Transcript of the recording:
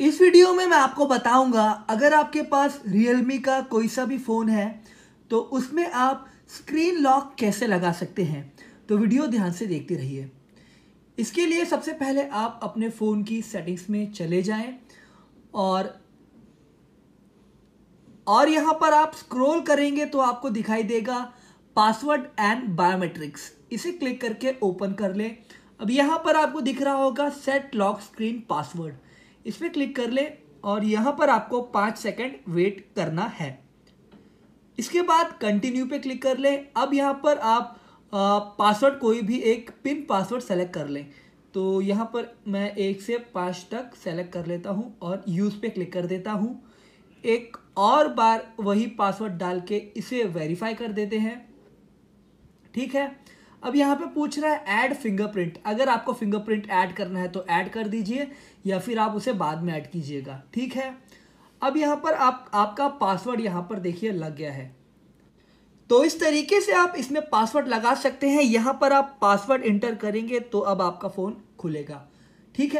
इस वीडियो में मैं आपको बताऊंगा अगर आपके पास Realme का कोई सा भी फ़ोन है तो उसमें आप स्क्रीन लॉक कैसे लगा सकते हैं तो वीडियो ध्यान से देखते रहिए इसके लिए सबसे पहले आप अपने फ़ोन की सेटिंग्स में चले जाएं और और यहाँ पर आप स्क्रॉल करेंगे तो आपको दिखाई देगा पासवर्ड एंड बायोमेट्रिक्स इसे क्लिक करके ओपन कर लें अब यहाँ पर आपको दिख रहा होगा सेट लॉक स्क्रीन पासवर्ड इस पर क्लिक कर ले और यहाँ पर आपको पाँच सेकेंड वेट करना है इसके बाद कंटिन्यू पे क्लिक कर ले अब यहाँ पर आप पासवर्ड कोई भी एक पिन पासवर्ड सेलेक्ट कर लें तो यहाँ पर मैं एक से पाँच तक सेलेक्ट कर लेता हूँ और यूज़ पे क्लिक कर देता हूँ एक और बार वही पासवर्ड डाल के इसे वेरीफाई कर देते हैं ठीक है अब यहाँ पे पूछ रहा है ऐड फिंगरप्रिंट अगर आपको फिंगरप्रिंट ऐड करना है तो ऐड कर दीजिए या फिर आप उसे बाद में ऐड कीजिएगा ठीक है अब यहाँ पर आप आपका पासवर्ड यहाँ पर देखिए लग गया है तो इस तरीके से आप इसमें पासवर्ड लगा सकते हैं यहाँ पर आप पासवर्ड इंटर करेंगे तो अब आपका फ़ोन खुलेगा ठीक है